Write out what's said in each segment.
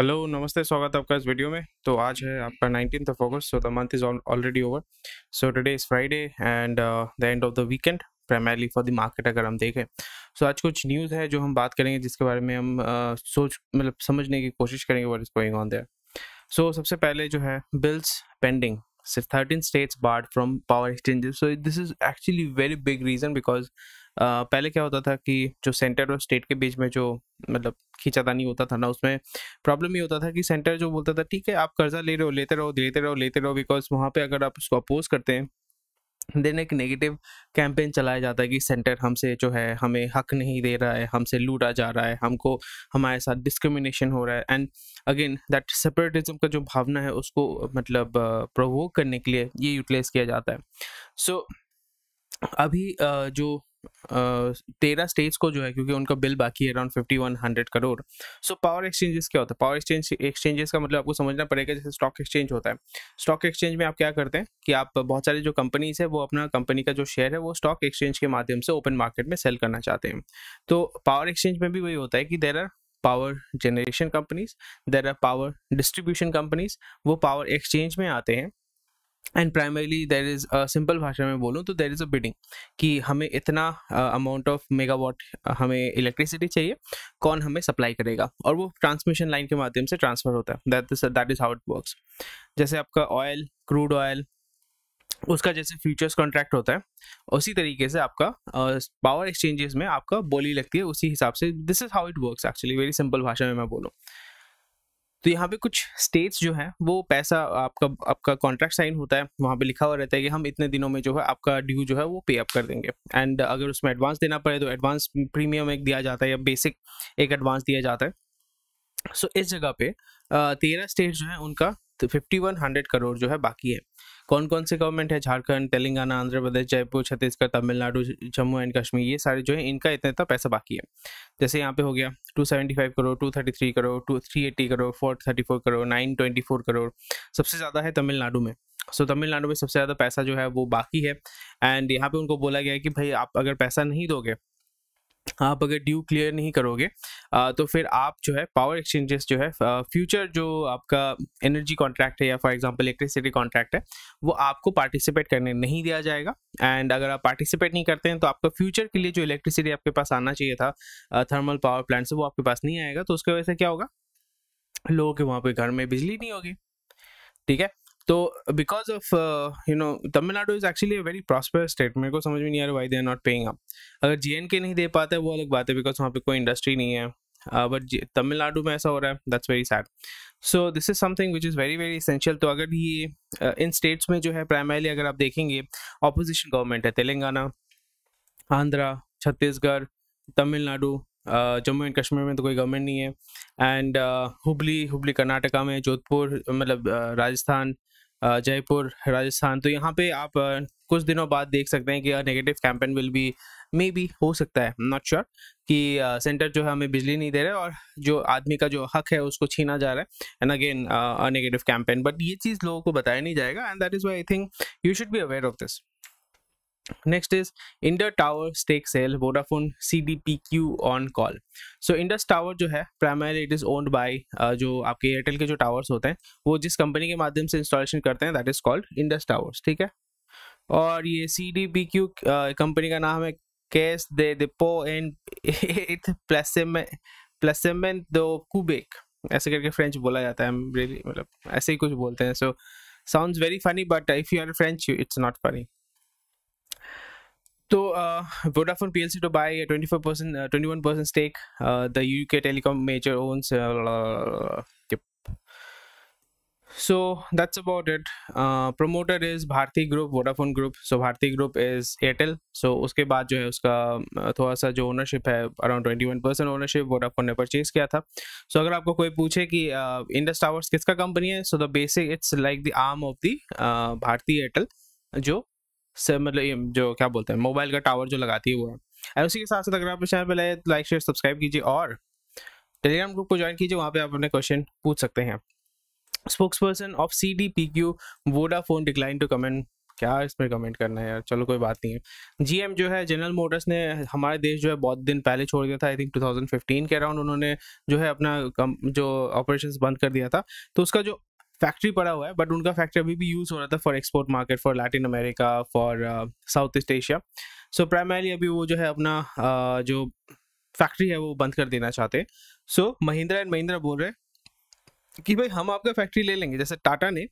Hello नमस्ते स्वागत है आपका इस वीडियो में तो आज है आपका नाइनटीन ऑफ अगस्त so the month is already over so today is Friday and the end of the weekend primarily for the market अगर हम देखें सो so, आज कुछ न्यूज़ है जो हम बात करेंगे जिसके बारे में हम uh, सोच मतलब समझने की कोशिश करेंगे what is going on there so सबसे पहले जो है बिल्स पेंडिंग सिर्फ thirteen states barred from power exchanges so this is actually very big reason because पहले क्या होता था कि जो सेंटर और स्टेट के बीच में जो मतलब खींचातानी होता था ना उसमें प्रॉब्लम ये होता था कि सेंटर जो बोलता था ठीक है आप कर्जा ले रहे हो लेते रहो लेते रहो लेते रहो बिकॉज वहाँ पे अगर आप उसको अपोज करते हैं देन एक नेगेटिव कैंपेन चलाया जाता है कि सेंटर हमसे जो है हमें हक नहीं दे रहा है हमसे लूटा जा रहा है हमको हमारे साथ डिस्क्रिमिनेशन हो रहा है एंड अगेन दैट सेपरेटिज्म का जो भावना है उसको मतलब प्रोवोक करने के लिए ये यूटिलाइज किया जाता है सो so, अभी जो तेरह स्टेट्स को जो है क्योंकि उनका बिल बाकी है around fifty one hundred crore so power exchanges क्या होता है पावर एक्सचेंज एक्सचेंजेस का मतलब आपको समझना पड़ेगा जैसे स्टॉक एक्सचेंज होता है स्टॉक एक्सचेंज में आप क्या करते हैं कि आप बहुत सारे जो कंपनीज है वो अपना कंपनी का जो शेयर है वो स्टॉक एक्सचेंज के माध्यम से ओपन मार्केट में सेल करना चाहते हैं तो पावर एक्सचेंज में भी वही होता है कि there are power generation companies there are power distribution companies वो पावर एक्सचेंज में आते हैं and primarily there is simple भाषा में बोलूँ तो देर इज़ अ बिडिंग कि हमें इतना अमाउंट ऑफ मेगावाट हमें इलेक्ट्रिसिटी चाहिए कौन हमें सप्लाई करेगा और वो ट्रांसमिशन लाइन के माध्यम से ट्रांसफ़र होता है that is that is how it work जैसे आपका ऑयल क्रूड ऑयल उसका जैसे फ्यूचर्स कॉन्ट्रैक्ट होता है उसी तरीके से आपका पावर uh, एक्सचेंजेस में आपका बोली लगती है उसी हिसाब से this is how it work actually very simple भाषा में मैं बोलूँ तो यहाँ पे कुछ स्टेट्स जो हैं वो पैसा आपका आपका कॉन्ट्रैक्ट साइन होता है वहाँ पे लिखा हुआ रहता है कि हम इतने दिनों में जो है आपका ड्यू जो है वो पे अप कर देंगे एंड अगर उसमें एडवांस देना पड़े तो एडवांस प्रीमियम एक दिया जाता है या बेसिक एक एडवांस दिया जाता है सो so, इस जगह पे तेरह स्टेट जो है उनका फिफ्टी वन हंड्रेड करोड़ जो है बाकी है कौन कौन से गवर्नमेंट है झारखंड तेलंगाना आंध्र प्रदेश जयपुर छत्तीसगढ़ तमिलनाडु जम्मू एंड कश्मीर ये सारे जो है इनका इतना इतना पैसा बाकी है जैसे यहाँ पे हो गया 275 करोड़ 233 करोड़ 380 करोड़ 434 करोड़ 924 करोड़ सबसे ज़्यादा है तमिलनाडु में सो so, तमिलनाडु में सबसे ज़्यादा पैसा जो है वो बाकी है एंड यहाँ पे उनको बोला गया है कि भाई आप अगर पैसा नहीं दोगे आप अगर ड्यू क्लियर नहीं करोगे तो फिर आप जो है पावर एक्सचेंजेस जो है फ्यूचर जो आपका एनर्जी कॉन्ट्रैक्ट है या फॉर एग्जांपल इलेक्ट्रिसिटी कॉन्ट्रैक्ट है वो आपको पार्टिसिपेट करने नहीं दिया जाएगा एंड अगर आप पार्टिसिपेट नहीं करते हैं तो आपका फ्यूचर के लिए जो इलेक्ट्रिसिटी आपके पास आना चाहिए था थर्मल पावर प्लांट से वो आपके पास नहीं आएगा तो उसकी वजह से क्या होगा लोगों के वहाँ पर घर में बिजली नहीं होगी ठीक है तो because of you know Tamil Nadu is actually a very prosper state मेरे को समझ में नहीं आ रहा है why they are not paying up अगर जे एंड के नहीं दे पाता है वो अलग बात है बिकॉज वहाँ पे कोई इंडस्ट्री नहीं है बट uh, तमिलनाडु में ऐसा हो रहा है that's very sad so this is something which is very very essential तो अगर ये uh, इन स्टेट्स में जो है प्राइमरली अगर आप देखेंगे अपोजिशन गवर्नमेंट है तेलंगाना आंध्रा छत्तीसगढ़ तमिलनाडु जम्मू एंड कश्मीर में तो कोई गवर्नमेंट नहीं है एंड हुबली हुबली कर्नाटका में जोधपुर मतलब राजस्थान uh, जयपुर राजस्थान तो यहाँ पे आप कुछ दिनों बाद देख सकते हैं कि negative campaign will be may be हो सकता है नॉट श्योर sure, कि सेंटर जो है हमें बिजली नहीं दे रहे और जो आदमी का जो हक है उसको छीना जा रहा है and again negative campaign but ये चीज़ लोगों को बताया नहीं जाएगा and that is why I think you should be aware of this next is Next is cell Tower C D P Q on call so Indus tower जो है primary it is owned by uh, जो आपके Airtel के जो towers होते हैं वो जिस कंपनी के माध्यम से इंस्टॉलेशन करते हैं that is called Indus towers ठीक है और ये C D P Q company का नाम है कैस दे दिपो एंड एथ प्लेसेमेंट दो कुबेक ऐसे करके फ्रेंच बोला जाता है really, मतलब ऐसे ही कुछ बोलते हैं so sound very funny but if you are French it's not funny तो Vodafone P L C two by twenty four percent twenty one percent stake the U K telecom major owns so that's about it uh, is Bharti group Vodafone group so Bharti group is Airtel so उसके बाद जो है उसका uh, थोड़ा सा जो ownership है around twenty one percent ownership Vodafone ने परचेज किया था सो अगर आपको कोई पूछे कि इंडस uh, टावर्स किसका कंपनी है so the basic it's like the arm of the Bharti Airtel जो से मतलब जो क्या बोलते हैं मोबाइल का टावर जो लगाती है वो है और उसी के साथ साथ अगर आप चैनल पर लाए लाइक शेयर सब्सक्राइब कीजिए और टेलीग्राम ग्रुप को ज्वाइन कीजिए वहाँ पे आप अपने क्वेश्चन पूछ सकते हैं spokes person of C D P Q Vodafone decline to comment क्या इसमें कमेंट करना है यार चलो कोई बात नहीं है जी एम जो है जनरल मोटर्स ने हमारे देश जो है बहुत दिन पहले छोड़ दिया था I think two thousand fifteen के अराउंड उन्होंने जो है अपना कम, जो ऑपरेशन बंद कर दिया था तो उसका जो फैक्ट्री पड़ा हुआ है बट उनका फैक्ट्री अभी भी यूज़ हो रहा था for export market for Latin America for South East Asia so primarily अभी वो जो है अपना uh, जो फैक्ट्री है वो बंद कर देना चाहते हैं सो महिंद्रा एंड महिंद्रा बोल रहे हैं कि भाई हम आपका फैक्ट्री ले लेंगे जैसे टाटा ने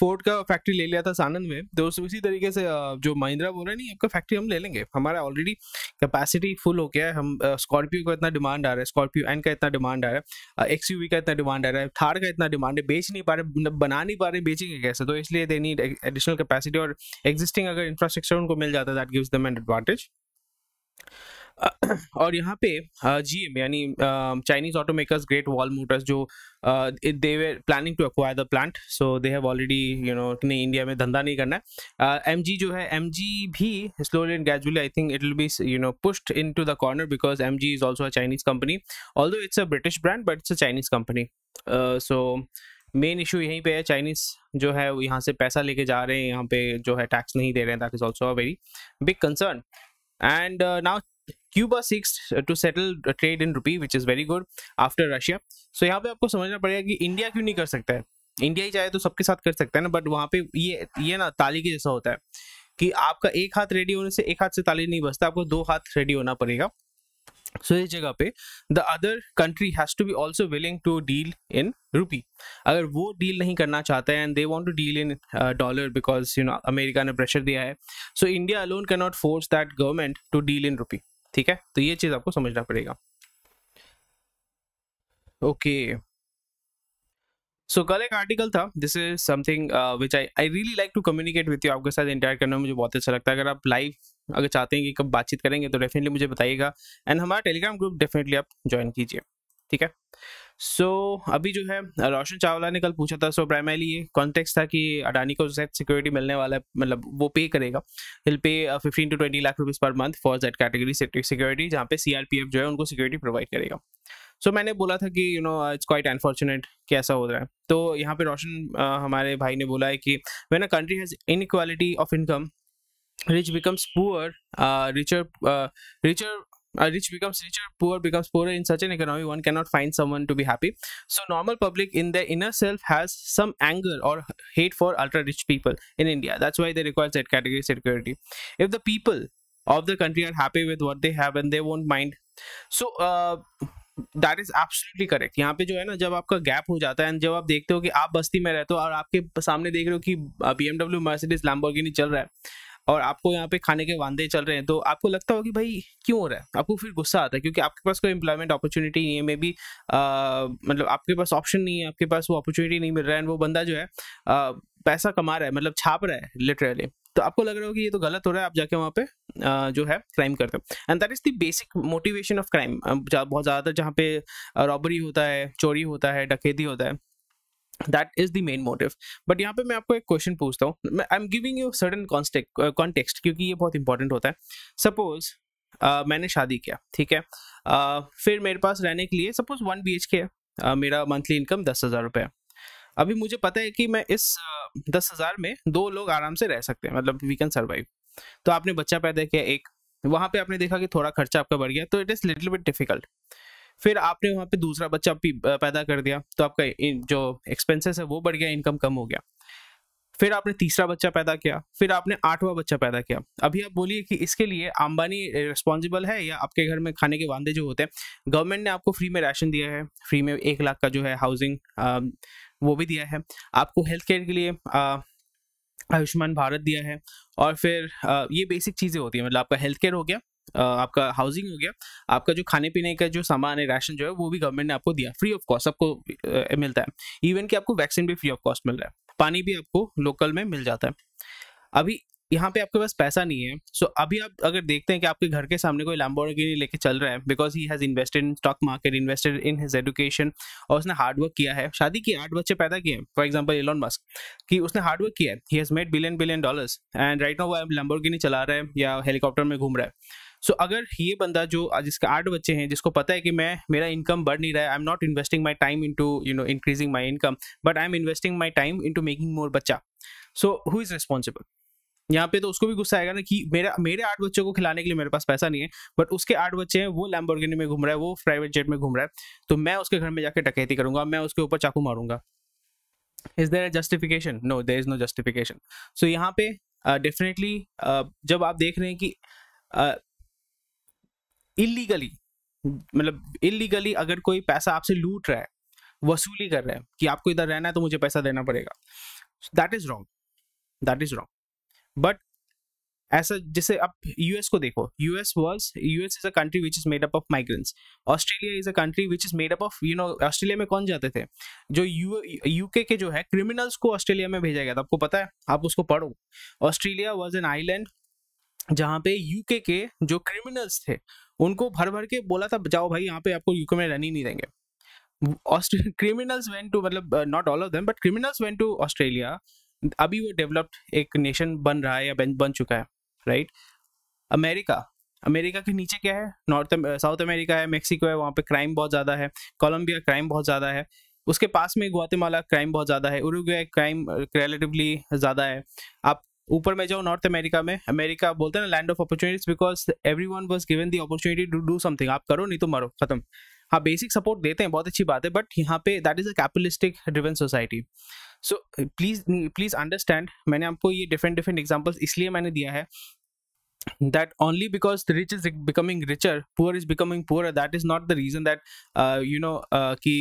फोर्ड का फैक्ट्री ले लिया था सानंद में तो उसी तरीके से जो महिंद्रा बोल रहे नहीं आपका फैक्ट्री हम ले लेंगे हमारा ऑलरेडी कैपेसिटी फुल हो गया है हम स्कॉर्पियो का इतना डिमांड आ रहा है स्कॉर्पियो एन का इतना डिमांड आ रहा है एक्स का इतना डिमांड आ रहा है थार का इतना डिमांड है बेच नहीं पा रहे मतलब बना नहीं पा रहे बेचेंगे कैसे तो इसलिए दे नीड एडिशनल कैपेसिटी और एग्जिस्टिंग अगर इंफ्रास्ट्रक्चर उनको मिल जाता है that gives them an advantage और यहाँ पे जी एम यानी Chinese automakers Great Wall Motors जो they were planning to acquire the plant so they have already you know नहीं इंडिया में धंधा नहीं करना है एम जी जो है एम जी भी slowly and gradually I think it will be you know pushed in to the corner because M G is also a Chinese company although it's a British brand but it's a Chinese company so main issue यहीं पे है Chinese जो है यहाँ से पैसा लेके जा रहे हैं यहाँ पे जो है टैक्स नहीं दे रहे हैं that is also a very big concern and now Cuba seeks to settle trade in rupee which is very good after Russia सो यहाँ पे आपको समझना पड़ेगा कि इंडिया क्यों नहीं कर सकता है इंडिया ही चाहे तो सबके साथ कर सकता है ना बट वहाँ पे ये ये ना ताली के जैसा होता है कि आपका एक हाथ रेडी होने से एक हाथ से ताली नहीं बचता आपको दो हाथ रेडी होना पड़ेगा सो so, इस जगह पे the other country has to be also willing to deal in rupee अगर वो डील नहीं करना चाहता है and they want to deal in dollar because you know America ने प्रेशर दिया है so India alone can not force that government to deal in rupee ठीक है तो ये चीज़ आपको समझना पड़ेगा ओके सो कल एक आर्टिकल था this is something which I I really like to communicate with you आपके साथ इंटरेक्ट करना मुझे बहुत अच्छा लगता है अगर आप लाइव अगर चाहते हैं कि कब बातचीत करेंगे तो डेफिनेटली मुझे बताइएगा एंड हमारा टेलीग्राम ग्रुप डेफिनेटली आप ज्वाइन कीजिए ठीक है सो so, अभी जो है रोशन चावला ने कल पूछा था सो प्राइमरी ये कॉन्टेक्स था कि अडानी को जेड सिक्योरिटी मिलने वाला है मतलब वो पे करेगा will pay fifteen to twenty lakh rupees per month for Z category security जहाँ पे सी जो है उनको सिक्योरिटी प्रोवाइड करेगा सो so, मैंने बोला था कि you know it's quite unfortunate कि ऐसा हो रहा है तो यहाँ पे रोशन uh, हमारे भाई ने बोला है कि when a country has in of income rich becomes poor richer richer a rich becomes richer poor becomes poorer in such an economy one cannot find someone to be happy so normal public in their inner self has some anger or hate for ultra rich people in india that's why they require that category security if the people of the country are happy with what they have and they won't mind so uh, that is absolutely correct यहाँ पे जो है ना जब आपका gap हो जाता है जब आप देखते हो कि आप बस्ती में रहते हो और आपके सामने देख रहे हो कि बी एमडब्ल्यू मर्सिडीज लैम्बोर्गिनी चल रहा है और आपको यहाँ पे खाने के वादे चल रहे हैं तो आपको लगता होगा कि भाई क्यों हो रहा है आपको फिर गुस्सा आता है क्योंकि आपके पास कोई एम्प्लॉयमेंट अपॉर्चुनिटी नहीं है मे बी मतलब आपके पास ऑप्शन नहीं है आपके पास वो अपॉर्चुनिटी नहीं मिल रहा है वो बंदा जो है आ, पैसा कमा रहा है मतलब छाप रहा है लिटरली तो आपको लग रहा होगा कि ये तो गलत हो रहा है आप जाके वहाँ पे जो है क्राइम करते हो and that is the basic motivation of crime बहुत ज़्यादातर जहाँ पे रॉबरी होता है चोरी होता है डकैती होता है that is the main motive but यहाँ पे मैं आपको एक क्वेश्चन पूछता हूँ I am giving you sudden context क्योंकि ये बहुत इंपॉर्टेंट होता है सपोज uh, मैंने शादी किया ठीक है uh, फिर मेरे पास रहने के लिए सपोज वन बी एच के है uh, मेरा मंथली इनकम दस हज़ार रुपये है अभी मुझे पता है कि मैं इस uh, दस हज़ार में दो लोग आराम से रह सकते हैं मतलब वी कैन सर्वाइव तो आपने बच्चा पैदा किया एक वहाँ पे आपने देखा कि थोड़ा खर्चा आपका बढ़ गया तो it is little bit difficult फिर आपने वहाँ पे दूसरा बच्चा पैदा कर दिया तो आपका जो एक्सपेंसेस है वो बढ़ गया इनकम कम हो गया फिर आपने तीसरा बच्चा पैदा किया फिर आपने आठवां बच्चा पैदा किया अभी आप बोलिए कि इसके लिए अंबानी रिस्पॉन्सिबल है या आपके घर में खाने के वादे जो होते हैं गवर्नमेंट ने आपको फ्री में राशन दिया है फ्री में एक लाख का जो है हाउसिंग वो भी दिया है आपको हेल्थ केयर के लिए आयुष्मान भारत दिया है और फिर आ, ये बेसिक चीज़ें होती हैं मतलब आपका हेल्थ केयर हो गया आपका हाउसिंग हो गया आपका जो खाने पीने का जो सामान है राशन जो है वो भी गवर्नमेंट ने आपको दिया फ्री ऑफ कॉस्ट आपको मिलता है इवन कि आपको वैक्सीन भी फ्री ऑफ कॉस्ट मिल रहा है पानी भी आपको लोकल में मिल जाता है अभी यहाँ पे आपके पास पैसा नहीं है सो so, अभी आप अगर देखते हैं कि आपके घर के सामने कोई लैम्बोर्गिनी लेके चल रहा है because he has invested in stock market invested in his education और उसने हार्डवर्क किया है शादी की आठ बच्चे पैदा किए हैं फॉर एग्जाम्पल इलॉन मस्क कि उसने हार्डवर्क किया है he has made billion billion dollars and right now वो लैम्बोर्गिनी चला रहा है या हेलीकॉप्टर में घूम रहा है सो so, अगर ये बंदा जो जिसके आठ बच्चे हैं जिसको पता है कि मैं मेरा इनकम बढ़ नहीं रहा है I am not investing my time in to you know increasing my income but I am investing my time into making more बच्चा सो हु इज़ रिस्पॉन्सिबल यहाँ पे तो उसको भी गुस्सा आएगा ना कि मेरा मेरे आठ बच्चों को खिलाने के लिए मेरे पास पैसा नहीं है बट उसके आठ बच्चे हैं वो लैम्बोर्गिनी में घूम रहा है वो प्राइवेट जेट में घूम रहा है तो मैं उसके घर में जाकर डकैती करूंगा मैं उसके ऊपर चाकू मारूंगा is there justification no there is no justification so यहाँ पे डेफिनेटली uh, uh, जब आप देख रहे हैं कि uh, इलीगली मतलब इलीगली अगर कोई पैसा आपसे लूट रहा है वसूली कर रहा है कि आपको इधर रहना है तो मुझे पैसा देना पड़ेगा that is wrong that is wrong but ऐसा जैसे आप यूएस को देखो US was US is a country which is made up of migrants Australia is a country which is made up of you know Australia में कौन जाते थे जो यूके के जो है क्रिमिनल्स को ऑस्ट्रेलिया में भेजा गया था आपको पता है आप उसको पढ़ो ऑस्ट्रेलिया वॉज एन आईलैंड जहाँ पे यूके के जो क्रिमिनल्स थे उनको भर भर के बोला था जाओ भाई यहाँ पे आपको यूके में रहने नहीं देंगे क्रिमिनल्स वेंट टू मतलब not all of them but criminals went to Australia अभी वो डेवलप्ड एक नेशन बन रहा है या बन चुका है राइट अमेरिका अमेरिका के नीचे क्या है नॉर्थ साउथ अमेरिका है मेक्सिको है वहाँ पे क्राइम बहुत ज़्यादा है कोलंबिया क्राइम बहुत ज़्यादा है उसके पास में ग्वातेमाला क्राइम बहुत ज़्यादा है उरुग्वे क्राइम रिलेटिवली ज़्यादा है आप ऊपर में जाओ नॉर्थ अमेरिका में अमेरिका बोलते हैं ना land of opportunities because every one was given the opportunity to do something आप करो नहीं तो मरो खत्म हाँ बेसिक सपोर्ट देते हैं बहुत अच्छी बात है बट यहाँ पे that is a capitalistic driven society so please please understand मैंने आपको ये डिफरेंट डिफरेंट एग्जाम्पल्स इसलिए मैंने दिया है that only because the rich is becoming richer poor is becoming poorer that is not the reason that uh, you know uh, कि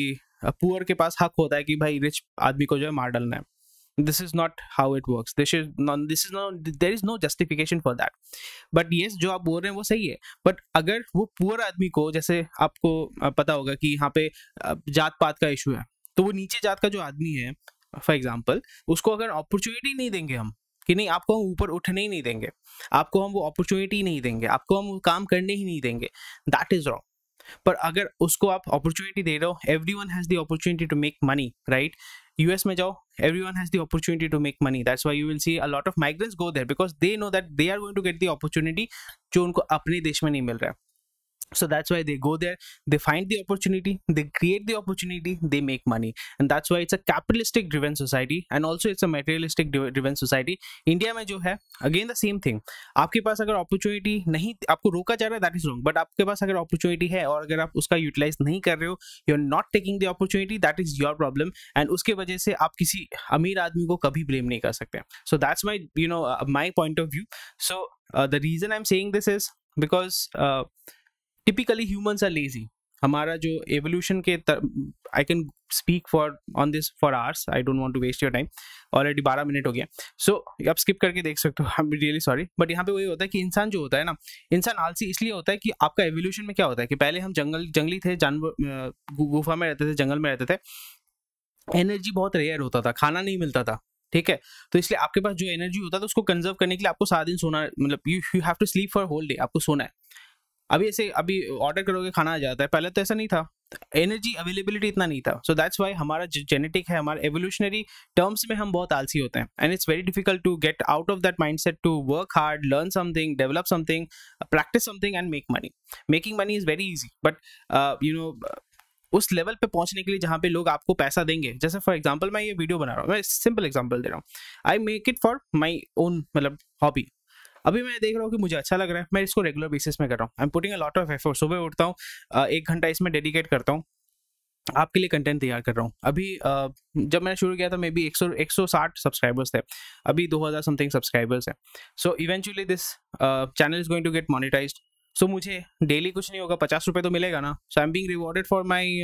poor uh, के पास हक होता है कि भाई रिच आदमी को जो है मार डालना है this is not how it works this is non this is not there is no justification for that but yes जो आप बोल रहे हैं वो सही है बट अगर वो पुअर आदमी को जैसे आपको पता होगा कि यहाँ पे जात पात का issue है तो वो नीचे जात का जो आदमी है फॉर एग्जाम्पल उसको अगर अपॉर्चुनिटी नहीं देंगे हम कि नहीं आपको हम ऊपर उठने ही नहीं देंगे आपको हम वो अपॉर्चुनिटी नहीं देंगे आपको हम काम करने ही नहीं देंगे दैट इज रॉन्ग पर अगर उसको आप अपॉर्चुनिटी दे रहे हो every one has the opportunity to make money right US में जाओ everyone has the opportunity to make money that's why you will see a lot of migrants go there because they know that they are going to get the opportunity जो उनको अपने देश में नहीं मिल रहा है so that's why they go there they find the opportunity they create the opportunity they make money and that's why it's a capitalistic driven society and also it's a materialistic driven society india mein jo hai again the same thing aapke paas agar opportunity nahi aapko roka ja raha hai that is wrong but aapke paas agar opportunity hai aur agar aap uska utilize nahi kar rahe ho you are not taking the opportunity that is your problem and uske wajah se aap kisi ameer aadmi ko kabhi blame nahi kar sakte so that's my you know uh, my point of view so uh, the reason i'm saying this is because uh, typically humans are lazy हमारा जो evolution के I can speak for on this for hours I don't want to waste your time already बारह minute हो गया सो so, आप skip करके देख सकते हो आई रियली सॉरी बट यहाँ पे वही होता है कि इंसान जो होता है ना इंसान आलसी इसलिए होता है कि आपका एवोल्यूशन में क्या होता है कि पहले हम जंगल जंगली थे जानवर गुफा में रहते थे जंगल में रहते थे एनर्जी बहुत रेयर होता था खाना नहीं मिलता था ठीक है तो इसलिए आपके पास जो एनर्जी होता है तो उसको कंजर्व करने के लिए आपको सारा दिन सोना मतलब you you have to sleep for whole day आपको सोना है अभी ऐसे अभी ऑर्डर करोगे खाना आ जाता है पहले तो ऐसा नहीं था एनर्जी अवेलेबिलिटी इतना नहीं था सो दैट्स वाई हमारा जो जेनेटिक है हमारे एवोल्यूशनरी टर्म्स में हम बहुत आलसी होते हैं and it's very difficult to get out of that mindset to work hard learn something develop something practice something and make money making money is very easy but you know उस level पे पहुंचने के लिए जहाँ पे लोग आपको पैसा देंगे जैसे फॉर एग्जाम्पल मैं ये वीडियो बना रहा हूँ मैं सिंपल एग्जाम्पल दे रहा हूँ I make it for my own मतलब हॉबी अभी मैं देख रहा हूँ कि मुझे अच्छा लग रहा है मैं इसको रेगुलर बेसिस में कर रहा हूँ I am putting a lot of effort सुबह उठता हूँ एक घंटा इसमें डेडिकेट करता हूँ आपके लिए कंटेंट तैयार कर रहा हूँ अभी जब मैंने शुरू किया था मे बी एक सौ एक सौ साठ सब्सक्राइबर्स थे अभी दो हज़ार समथिंग सब्सक्राइबर्स हैं so eventually this channel is going to get monetize so मुझे डेली कुछ नहीं होगा पचास रुपये तो मिलेगा ना so I am being rewarded for my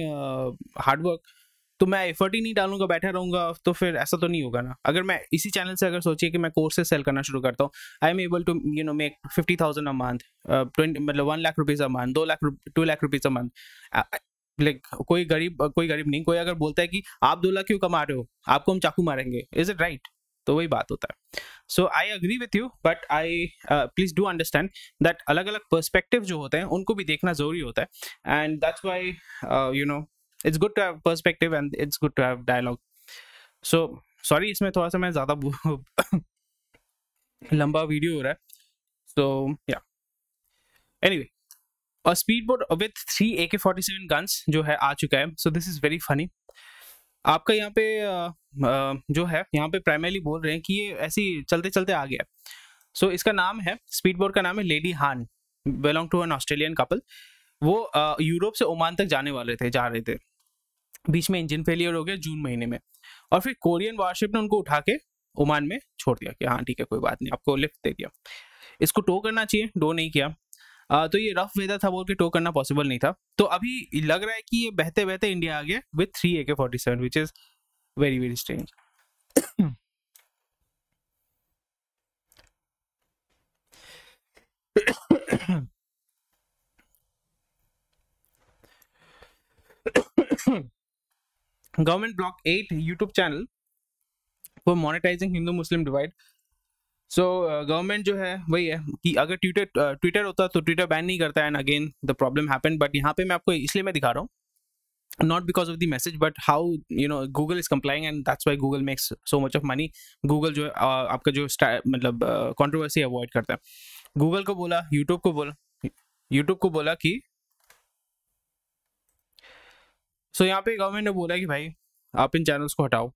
hard work तो मैं एफर्ट ही नहीं डालूंगा बैठा रहूंगा तो फिर ऐसा तो नहीं होगा ना अगर मैं इसी चैनल से अगर सोचिए कि मैं कोर्सेज सेल करना शुरू करता हूँ I am able to you know make fifty thousand a month twenty मतलब one lakh rupees a month दो lakh two lakh rupees a month like कोई गरीब कोई गरीब नहीं कोई अगर बोलता है कि आप दो लाख क्यों कमा रहे हो आपको हम चाकू मारेंगे इज इट राइट तो वही बात होता है so I agree with you but I please do understand that अलग अलग पर्सपेक्टिव जो होते हैं उनको भी देखना जरूरी होता है and that's why you know it's good to have perspective and it's good to have dialogue so sorry इसमें थोड़ा सा मैं ज़्यादा लंबा वीडियो हो रहा है सो या वे और speed boat with three A K forty seven guns जो है आ चुका है so this is very funny आपका यहाँ पे जो है यहाँ पे प्राइमरली बोल रहे हैं कि ये ऐसी चलते चलते आ गया सो so, इसका नाम है स्पीड बोट का नाम है लेडी हान belong to an Australian couple वो यूरोप से ओमान तक जाने वाले थे जा रहे थे बीच में इंजन फेलियर हो गया जून महीने में और फिर कोरियन वारशिप ने उनको उठा के ओमान में छोड़ दिया कि हाँ ठीक है कोई बात नहीं आपको लिफ्ट दे दिया इसको टो करना चाहिए डो नहीं किया आ, तो ये रफ वेदर था बोल के टो करना पॉसिबल नहीं था तो अभी लग रहा है कि ये बहते बहते इंडिया आ गया with three A K forty seven which is very very strange government block at YouTube channel for monetizing Hindu Muslim divide so uh, government जो है वही है कि अगर uh, ट्विटर ट्विटर uh, होता तो ट्विटर बैन नहीं करता and again the problem happen but यहाँ पे मैं आपको इसलिए मैं दिखा रहा हूँ not because of the message but how you know Google is complying and that's why Google makes so much of money Google जो है uh, आपका जो मतलब कॉन्ट्रोवर्सी uh, अवॉइड करता है गूगल को बोला यूट्यूब को बोला यूट्यूब को बोला कि सो so, यहाँ पे गवर्नमेंट ने बोला कि भाई आप इन चैनल्स को हटाओ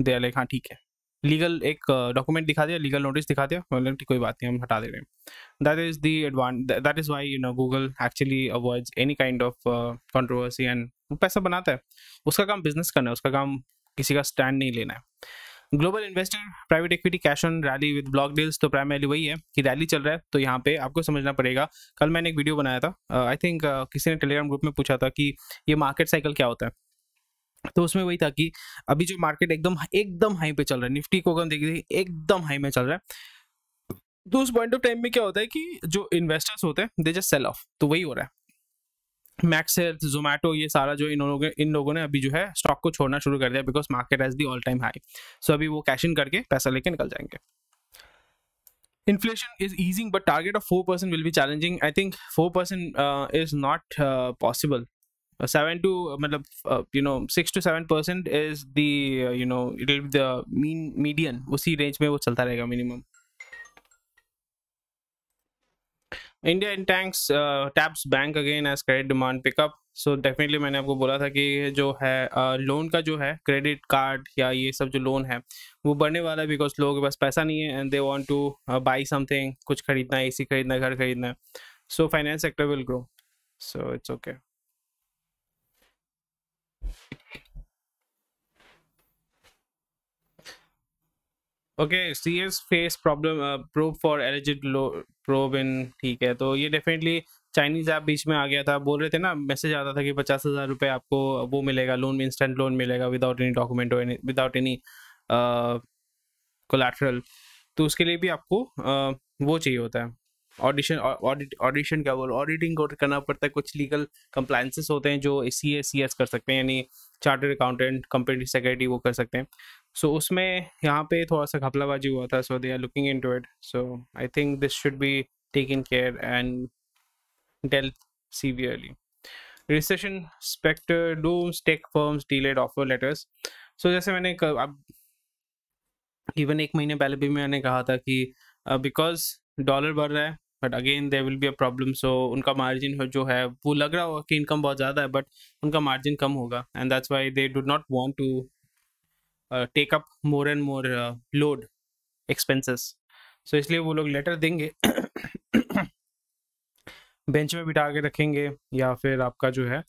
दे हाँ ठीक है लीगल एक डॉक्यूमेंट uh, दिखा दिया लीगल नोटिस दिखा दिया मतलब कोई बात नहीं हम हटा दे रहे हैं दैट इज़ दी एडवान that is why you know Google actually avoid any kind of controversy and पैसा बनाता है उसका काम बिजनेस करना है उसका काम किसी का स्टैंड नहीं लेना है global investor private equity cash on rally with block deals तो प्राइमरी वही है कि रैली चल रहा है तो यहाँ पे आपको समझना पड़ेगा कल मैंने एक वीडियो बनाया था आई uh, थिंक uh, किसी ने टेलीग्राम ग्रुप में पूछा था कि ये मार्केट साइकिल क्या होता है तो उसमें वही था कि अभी जो मार्केट एकदम एकदम हाई पे चल रहा है निफ्टी को देख देखिए एकदम हाई में चल रहा है तो उस पॉइंट ऑफ टाइम में क्या होता है कि जो इन्वेस्टर्स होते हैं दे जस्ट सेल ऑफ तो वही हो रहा है मैक्स हेल्थ जोमैटो ये सारा जो इन लोगों ने इन लोगों ने अभी जो है स्टॉक को छोड़ना शुरू कर दिया because market as the all time high so अभी वो कैश इन करके पैसा लेके निकल जाएंगे inflation is easing but target of four percent will भी challenging I think four percent is not possible seven two मतलब you know six two seven percent is do know it will mean median उसी range में वो चलता रहेगा minimum India in tanks taps bank again as credit demand pickup so definitely मैंने आपको बोला था कि जो है लोन uh, का जो है क्रेडिट कार्ड या ये सब जो लोन है वो बढ़ने वाला है बिकॉज लोगों के पास पैसा नहीं है and they want to buy something कुछ खरीदना है सी खरीदना है घर खरीदना है so finance sector will grow so it's okay okay C S face problem proof for alleged प्रोबिन ठीक है तो ये डेफिनेटली चाइनीज ऐप बीच में आ गया था बोल रहे थे ना मैसेज आता था कि पचास हज़ार रुपये आपको वो मिलेगा लोन इंस्टेंट लोन मिलेगा विदाउट एनी डॉक्यूमेंट और विदाउट एनी कोलेट्रल तो उसके लिए भी आपको uh, वो चाहिए होता है ऑडिशन ऑडिट ऑडिशन क्या बोल ऑडिटिंग करना पड़ता है कुछ लीगल कंप्लाइंसेस होते हैं जो सी ए सी एस कर सकते हैं यानी चार्टर्ड अकाउंटेंट कंपनी सेक्रेटरी वो कर सकते हैं सो so, उसमें यहाँ पे थोड़ा सा घपलाबाजी हुआ था so they are looking into it so I think this should be in care and dealt severely. Recession specter dooms tech firms delayed offer letters so जैसे मैंने अब इवन एक महीने पहले भी मैंने कहा था कि बिकॉज uh, डॉलर बढ़ रहा है but again they will be a problem so उनका मार्जिन जो है वो लग रहा होगा कि इनकम बहुत ज़्यादा है बट उनका मार्जिन कम होगा and that's why they do not want to take up more and more load expenses so इसलिए वो लोग लेटर देंगे बेंच में बिठा के रखेंगे या फिर आपका जो है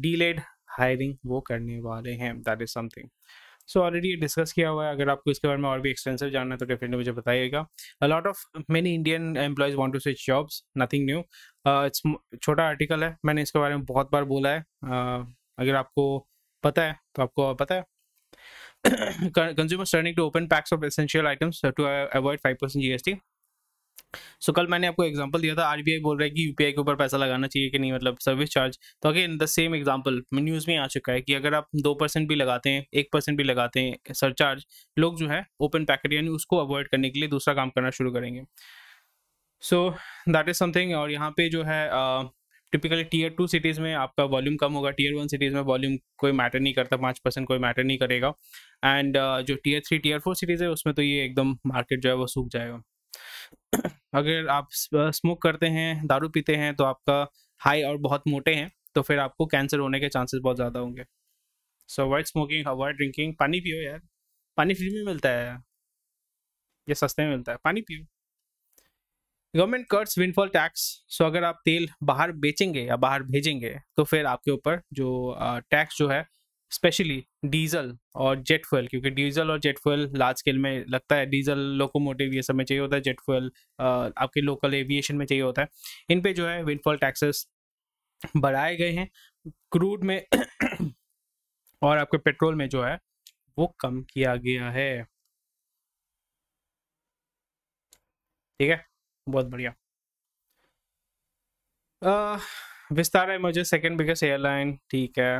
डीलेड uh, हायरिंग वो करने वाले हैं that is something so already discuss किया हुआ है अगर आपको इसके बारे में और भी एक्सटेंसिव जानना है तो डेफिनेटली मुझे बताइएगा a lot of many Indian employees want to switch jobs nothing new it's छोटा आर्टिकल है मैंने इसके बारे में बहुत बार बोला है uh, अगर आपको पता है तो आपको पता है consumers turning to open packs of essential five percent avoid 5% GST so कल मैंने आपको एग्जांपल दिया था आरबीआई बोल रहा है कि यूपीआई के ऊपर पैसा लगाना चाहिए कि नहीं मतलब सर्विस चार्ज तो in the same example news में आ चुका है कि अगर आप दो परसेंट भी लगाते हैं एक परसेंट भी लगाते हैं सरचार्ज लोग जो है ओपन पैकेट यानी उसको अवॉइड करने के लिए दूसरा काम करना शुरू करेंगे सो दैट इज़ समथिंग और यहाँ पे जो है uh, typically tier two cities में आपका वॉल्यूम कम होगा टीयर वन सिटीज़ में वॉल्यूम कोई मैटर नहीं करता पाँच परसेंट कोई मैटर नहीं करेगा एंड uh, जो tier three tier four cities है उसमें तो ये एकदम मार्केट जो है वो सूख जाएगा अगर आप स्मोक uh, करते हैं दारू पीते हैं तो आपका हाई और बहुत मोटे हैं तो फिर आपको कैंसर होने के चांसेस बहुत ज़्यादा होंगे so avoid smoking avoid drinking पानी पियो यार पानी फ्री में मिलता है ये सस्ते में मिलता है पानी पियो government curbs windfall tax so अगर आप तेल बाहर बेचेंगे या बाहर भेजेंगे तो फिर आपके ऊपर जो टैक्स जो है स्पेशली डीजल और जेट फ्यूल क्योंकि डीजल और जेट फ्यूल लार्ज स्केल में लगता है डीजल लोकोमोटिव ये सब में चाहिए होता है जेट फ्यूल आपके लोकल एविएशन में चाहिए होता है इन पे जो है विनफॉल टैक्सेस बढ़ाए गए हैं क्रूड में और आपके पेट्रोल में जो है वो कम किया गया है ठीक है बहुत बढ़िया विस्तार है मुझे सेकंड बिगेस्ट एयरलाइन ठीक है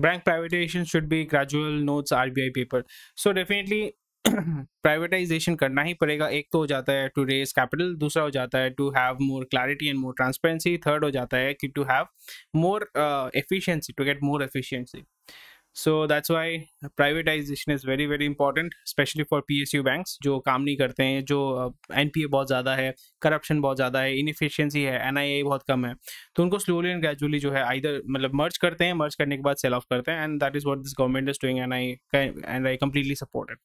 bank privatisation should be gradual notes RBI paper so definitely privatisation करना ही पड़ेगा एक तो हो जाता है टू रेज कैपिटल दूसरा हो जाता है to have more clarity and more transparency third हो जाता है कि to have more efficiency to get more efficiency so that's why privatisation is very very important specially for P S U banks जो काम नहीं करते हैं जो एन पी ए बहुत ज़्यादा है करप्शन बहुत ज़्यादा है इनफिशियंसी है एन आई ए बहुत कम है तो उनको स्लोली एंड ग्रेजुअली जो है आइधर मतलब मर्ज करते हैं मर्ज करने के बाद सेल ऑफ करते हैं and that is what this government is doing N I and I completely supported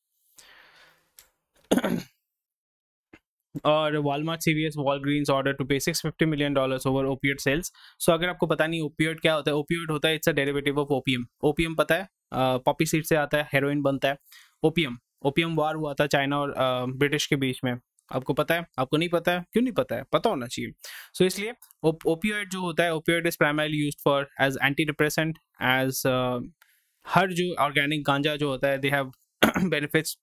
और Walmart C V S Walgreens order to pay six fifty million dollars over opioid sales so अगर आपको पता नहीं opioid क्या होता है opioid होता है it's a derivative of opium opium पता है पॉपी सीड से आता है हेरोइन बनता है ओपीएम ओपीएम वार हुआ था चाइना और ब्रिटिश के बीच में आपको पता है आपको नहीं पता है क्यों नहीं पता है पता होना चाहिए सो so, इसलिए ओपियड जो होता है opioid is primarily use for as anti depressant as हर जो ऑर्गेनिक गांजा जो होता है they have benefits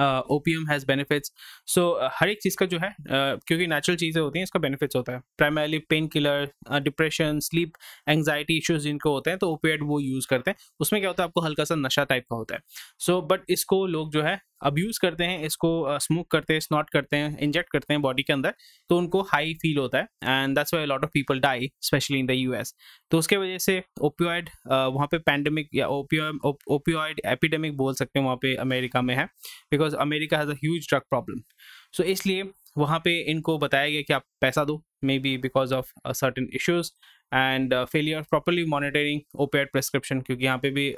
O P M has benefits so हर एक चीज़ का जो है uh, क्योंकि नेचुरल चीज़ें होती हैं इसका बेनिफिट्स होता है primarily pain killer depression sleep anxiety issues जिनको होते हैं तो ओपीएड वो यूज़ करते हैं उसमें क्या होता है आपको हल्का सा नशा टाइप का होता है सो so, बट इसको लोग जो है अब्यूज़ करते हैं इसको स्मोक करते हैं स्नॉट करते हैं इंजेक्ट करते हैं बॉडी के अंदर तो उनको हाई फील होता है and that's why lot of people die specially in the US तो उसके वजह से ओपियोइड वहाँ पे पैंडमिक या ओपियोइड एपिडेमिक बोल सकते हैं वहाँ पे अमेरिका में है because America has a huge drug problem so इसलिए वहाँ पे इनको बताया गया कि आप पैसा दो maybe because of certain issues and failure properly monitoring opioid prescription क्योंकि यहाँ पे भी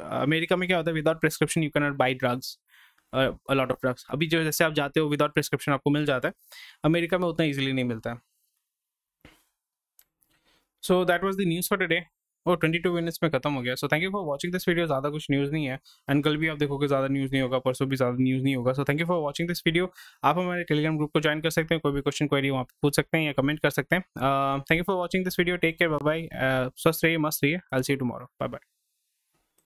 अमेरिका में क्या होता है without prescription you can not buy drugs a lot of drugs अभी जो जैसे आप जाते हो विदाउट प्रिस्क्रिप्शन आपको मिल जाता है अमेरिका में उतना ईजिली नहीं मिलता है so that was the news for today और ट्वेंटी टू मिनट्स में खत्म हो गया so thank you for watching this video ज़्यादा कुछ न्यूज़ नहीं है एंड कल भी आप देखोगे ज़्यादा न्यूज़ नहीं होगा परसों भी ज़्यादा न्यूज़ नहीं होगा so thank you for watching this video आप हमारे टेलीग्राम ग्रुप को ज्वाइन कर सकते हैं कोई भी क्वेश्चन क्वेरी वहाँ पर पूछ सकते हैं या कमेंट कर सकते हैं thank you for watching this video take care bye bye स्वस्थ रहिए मस्त रहिए I see tomorrow bye bye